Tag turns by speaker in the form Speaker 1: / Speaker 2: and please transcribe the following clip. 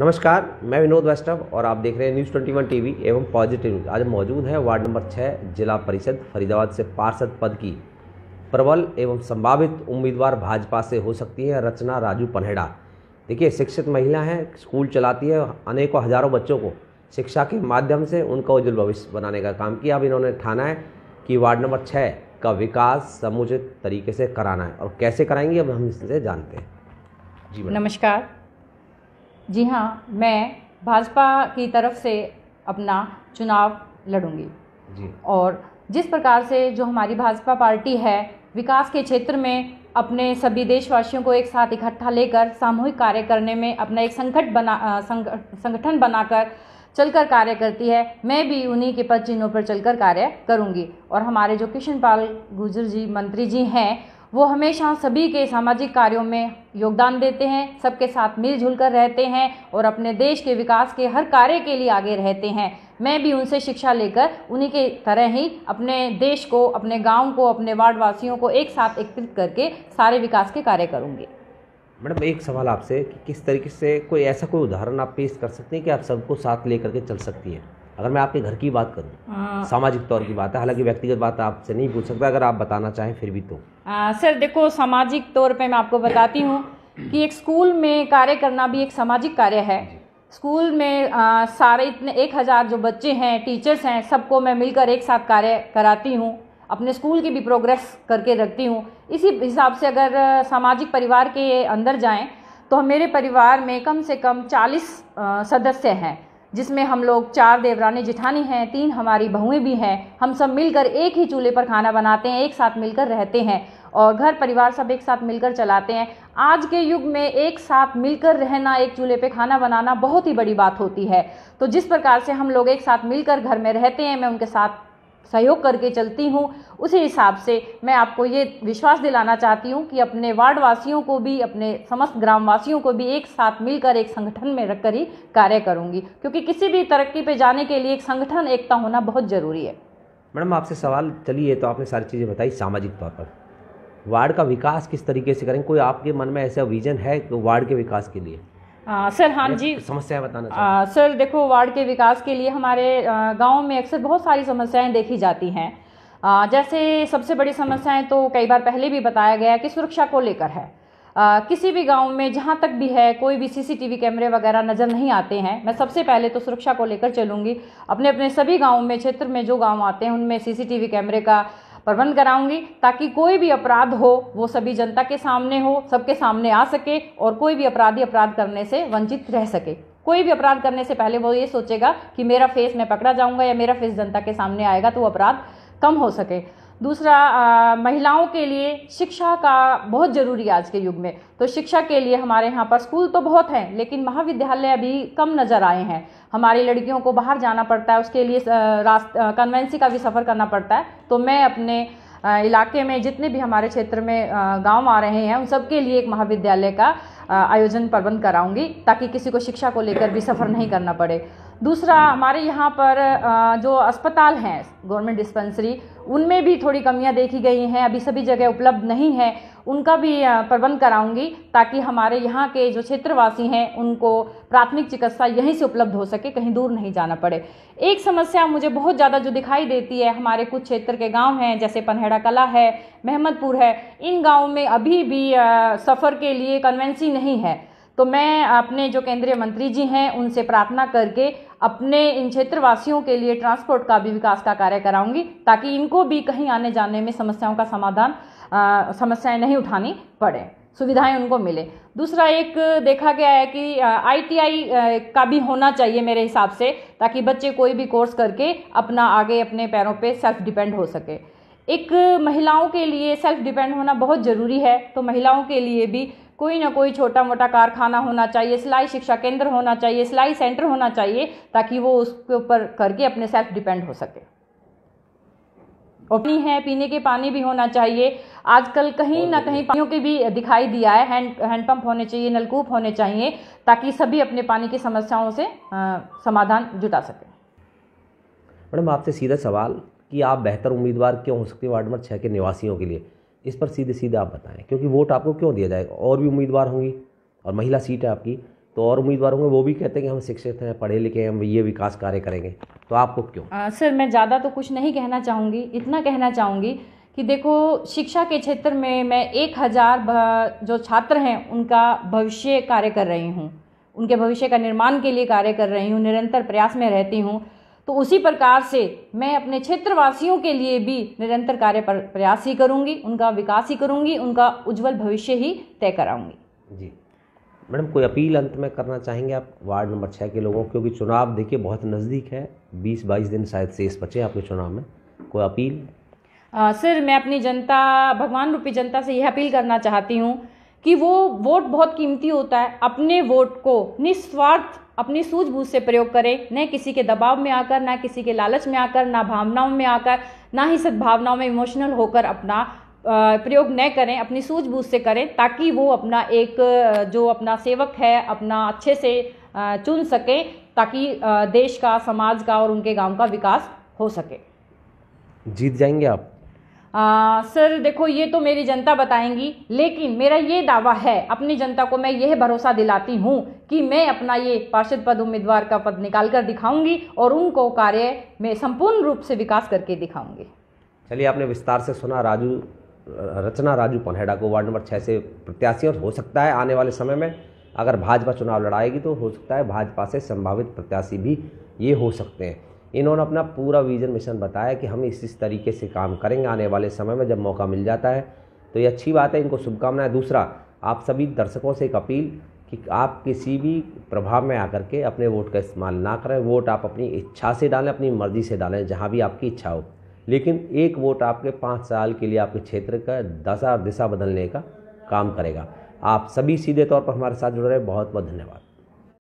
Speaker 1: नमस्कार मैं विनोद वैष्णव और आप देख रहे हैं न्यूज़ ट्वेंटी वन टी एवं पॉजिटिव न्यूज़ आज मौजूद है वार्ड नंबर छः जिला परिषद फरीदाबाद से पार्षद पद की प्रबल एवं संभावित उम्मीदवार भाजपा से हो सकती है रचना राजू पन्हेड़ा देखिए शिक्षित महिला हैं स्कूल चलाती है अनेकों हज़ारों बच्चों को शिक्षा के माध्यम से उनका उज्जवल भविष्य बनाने का काम किया अब इन्होंने ठाना है कि वार्ड नंबर छः का विकास समुचित तरीके से कराना है और कैसे कराएंगे अब हम इससे जानते हैं जी
Speaker 2: नमस्कार जी हाँ मैं भाजपा की तरफ से अपना चुनाव लड़ूंगी जी और जिस प्रकार से जो हमारी भाजपा पार्टी है विकास के क्षेत्र में अपने सभी देशवासियों को एक साथ इकट्ठा लेकर सामूहिक कार्य करने में अपना एक संकट बना संग, संगठन बनाकर चलकर कार्य करती है मैं भी उन्हीं के पद चिन्हों पर चलकर कार्य करूंगी और हमारे जो किशन पाल गुर्जर जी मंत्री जी हैं वो हमेशा सभी के सामाजिक कार्यों में योगदान देते हैं सबके साथ मिलजुल कर रहते हैं और अपने देश के विकास के हर कार्य के लिए आगे रहते हैं मैं भी उनसे शिक्षा लेकर उन्हीं के तरह ही अपने देश को अपने गांव को अपने वार्डवासियों को एक साथ एकत्रित करके सारे विकास के कार्य करूँगी
Speaker 1: मैडम एक सवाल आपसे कि किस तरीके से कोई ऐसा कोई उदाहरण आप पेश कर सकते हैं कि आप सबको साथ ले करके चल सकती हैं अगर मैं आपके घर की बात करूं हाँ। सामाजिक तौर की बात है हालांकि व्यक्तिगत बात आपसे नहीं पूछ सकता अगर आप बताना चाहें फिर भी तो
Speaker 2: आ, सर देखो सामाजिक तौर पे मैं आपको बताती हूँ कि एक स्कूल में कार्य करना भी एक सामाजिक कार्य है स्कूल में आ, सारे इतने एक हज़ार जो बच्चे हैं टीचर्स हैं सबको मैं मिलकर एक साथ कार्य कराती हूँ अपने स्कूल की भी प्रोग्रेस करके रखती हूँ इसी हिसाब से अगर सामाजिक परिवार के अंदर जाएं तो मेरे परिवार में कम से कम चालीस सदस्य हैं जिसमें हम लोग चार देवरानी जिठानी हैं तीन हमारी बहुएं भी हैं हम सब मिलकर एक ही चूल्हे पर खाना बनाते हैं एक साथ मिलकर रहते हैं और घर परिवार सब एक साथ मिलकर चलाते हैं आज के युग में एक साथ मिलकर रहना एक चूल्हे पे खाना बनाना बहुत ही बड़ी बात होती है तो जिस प्रकार से हम लोग एक साथ मिलकर घर में रहते हैं मैं उनके साथ सहयोग करके चलती हूँ उसी हिसाब से मैं आपको ये विश्वास दिलाना चाहती हूँ कि अपने वार्डवासियों को भी अपने समस्त ग्रामवासियों को भी एक साथ मिलकर एक संगठन में रखकर ही कार्य करूँगी क्योंकि किसी भी तरक्की पे जाने के लिए एक संगठन एकता होना बहुत ज़रूरी है
Speaker 1: मैडम आपसे सवाल चलिए तो आपने सारी चीज़ें बताई सामाजिक तौर पर वार्ड का विकास किस तरीके से करें कोई आपके मन में ऐसा विजन है वार्ड के विकास के लिए
Speaker 2: आ, सर हाँ जी
Speaker 1: समस्या बताना
Speaker 2: आ, सर देखो वार्ड के विकास के लिए हमारे गांव में अक्सर बहुत सारी समस्याएं देखी जाती हैं जैसे सबसे बड़ी समस्याएं तो कई बार पहले भी बताया गया कि सुरक्षा को लेकर है आ, किसी भी गांव में जहां तक भी है कोई भी सीसीटीवी कैमरे वगैरह नज़र नहीं आते हैं मैं सबसे पहले तो सुरक्षा को लेकर चलूँगी अपने अपने सभी गाँव में क्षेत्र में जो गाँव आते हैं उनमें सीसीटीवी कैमरे का प्रबंध कराऊंगी ताकि कोई भी अपराध हो वो सभी जनता के सामने हो सबके सामने आ सके और कोई भी अपराधी अपराध करने से वंचित रह सके कोई भी अपराध करने से पहले वो ये सोचेगा कि मेरा फेस मैं पकड़ा जाऊंगा या मेरा फेस जनता के सामने आएगा तो वो अपराध कम हो सके दूसरा आ, महिलाओं के लिए शिक्षा का बहुत ज़रूरी आज के युग में तो शिक्षा के लिए हमारे यहाँ पर स्कूल तो बहुत हैं लेकिन महाविद्यालय अभी कम नज़र आए हैं हमारी लड़कियों को बाहर जाना पड़ता है उसके लिए कन्वेंसी का भी सफ़र करना पड़ता है तो मैं अपने इलाके में जितने भी हमारे क्षेत्र में गांव आ रहे हैं उन सबके लिए एक महाविद्यालय का आयोजन प्रबंध कराऊंगी ताकि किसी को शिक्षा को लेकर भी सफ़र नहीं करना पड़े दूसरा हमारे यहाँ पर जो अस्पताल हैं गवर्नमेंट डिस्पेंसरी उनमें भी थोड़ी कमियाँ देखी गई हैं अभी सभी जगह उपलब्ध नहीं है उनका भी प्रबंध कराऊंगी ताकि हमारे यहाँ के जो क्षेत्रवासी हैं उनको प्राथमिक चिकित्सा यहीं से उपलब्ध हो सके कहीं दूर नहीं जाना पड़े एक समस्या मुझे बहुत ज़्यादा जो दिखाई देती है हमारे कुछ क्षेत्र के गांव हैं जैसे पनहेड़ा कला है मेहमदपुर है इन गाँव में अभी भी सफ़र के लिए कन्वेंसिंग नहीं है तो मैं अपने जो केंद्रीय मंत्री जी हैं उनसे प्रार्थना करके अपने इन क्षेत्रवासियों के लिए ट्रांसपोर्ट का भी विकास का कार्य कराऊंगी ताकि इनको भी कहीं आने जाने में समस्याओं का समाधान समस्याएं नहीं उठानी पड़े सुविधाएं उनको मिले दूसरा एक देखा गया है कि आईटीआई का भी होना चाहिए मेरे हिसाब से ताकि बच्चे कोई भी कोर्स करके अपना आगे अपने पैरों पे सेल्फ डिपेंड हो सके एक महिलाओं के लिए सेल्फ डिपेंड होना बहुत ज़रूरी है तो महिलाओं के लिए भी कोई ना कोई छोटा मोटा कारखाना होना चाहिए सिलाई शिक्षा केंद्र होना चाहिए सिलाई सेंटर होना चाहिए ताकि वो उसके ऊपर करके अपने सेल्फ डिपेंड हो सके अपनी है पीने के पानी भी होना चाहिए आजकल कहीं ना कहीं पानियों के भी दिखाई दिया है हैंड हैंडपम्प होने चाहिए नलकूप होने चाहिए ताकि सभी अपने पानी की समस्याओं से आ, समाधान जुटा सकें
Speaker 1: मैडम आपसे सीधा सवाल कि आप बेहतर उम्मीदवार क्यों हो सकते हैं वार्ड नंबर छः के निवासियों के लिए इस पर सीधे सीधे आप बताएं क्योंकि वोट आपको क्यों दिया जाएगा और भी उम्मीदवार होंगी और महिला सीट है आपकी तो और उम्मीदवार होंगे वो भी कहते हैं कि हम शिक्षित हैं पढ़े लिखे हैं हम ये विकास कार्य करेंगे तो आपको क्यों
Speaker 2: आ, सर मैं ज़्यादा तो कुछ नहीं कहना चाहूँगी इतना कहना चाहूँगी कि देखो शिक्षा के क्षेत्र में मैं एक हज़ार जो छात्र हैं उनका भविष्य कार्य कर रही हूँ उनके भविष्य का निर्माण के लिए कार्य कर रही हूँ निरंतर प्रयास में रहती हूँ तो उसी प्रकार से मैं अपने क्षेत्रवासियों के लिए भी निरंतर कार्य पर प्रयास ही करूँगी उनका विकास ही करूँगी उनका उज्जवल भविष्य ही तय कराऊँगी
Speaker 1: जी मैडम कोई अपील अंत में करना चाहेंगे आप वार्ड नंबर छः के लोगों क्योंकि चुनाव देखिए बहुत नज़दीक है बीस बाईस दिन शायद शेष बचे आपके चुनाव में कोई अपील
Speaker 2: आ, सर मैं अपनी जनता भगवान रूपी जनता से यह अपील करना चाहती हूँ कि वो वोट बहुत कीमती होता है अपने वोट को निस्वार्थ अपनी सूझबूझ से प्रयोग करें न किसी के दबाव में आकर ना किसी के लालच में आकर ना भावनाओं में आकर ना ही सद्भावनाओं में इमोशनल होकर अपना प्रयोग न करें अपनी सूझबूझ से करें ताकि वो अपना एक जो अपना सेवक है अपना अच्छे से चुन सकें ताकि देश का समाज का और उनके गांव का विकास हो सके जीत जाएंगे आप आ, सर देखो ये तो मेरी जनता बताएंगी लेकिन मेरा ये दावा है अपनी जनता को मैं यह भरोसा दिलाती हूँ कि मैं अपना ये पार्षद पद उम्मीदवार का पद निकाल कर दिखाऊंगी और उनको कार्य में संपूर्ण रूप से विकास करके दिखाऊंगी
Speaker 1: चलिए आपने विस्तार से सुना राजू रचना राजू पनहेड़ा को वार्ड नंबर छः से प्रत्याशी और हो सकता है आने वाले समय में अगर भाजपा चुनाव लड़ाएगी तो हो सकता है भाजपा से संभावित प्रत्याशी भी ये हो सकते हैं इन्होंने अपना पूरा विज़न मिशन बताया कि हम इस इस तरीके से काम करेंगे आने वाले समय में जब मौका मिल जाता है तो ये अच्छी बात है इनको शुभकामनाएं दूसरा आप सभी दर्शकों से एक अपील कि आप किसी भी प्रभाव में आकर के अपने वोट का इस्तेमाल ना करें वोट आप अपनी इच्छा से डालें अपनी मर्ज़ी से डालें जहाँ भी आपकी इच्छा हो लेकिन एक वोट आपके पाँच साल के लिए आपके क्षेत्र का दशा दिशा बदलने का काम करेगा आप सभी सीधे तौर पर हमारे साथ जुड़ रहे हैं बहुत बहुत धन्यवाद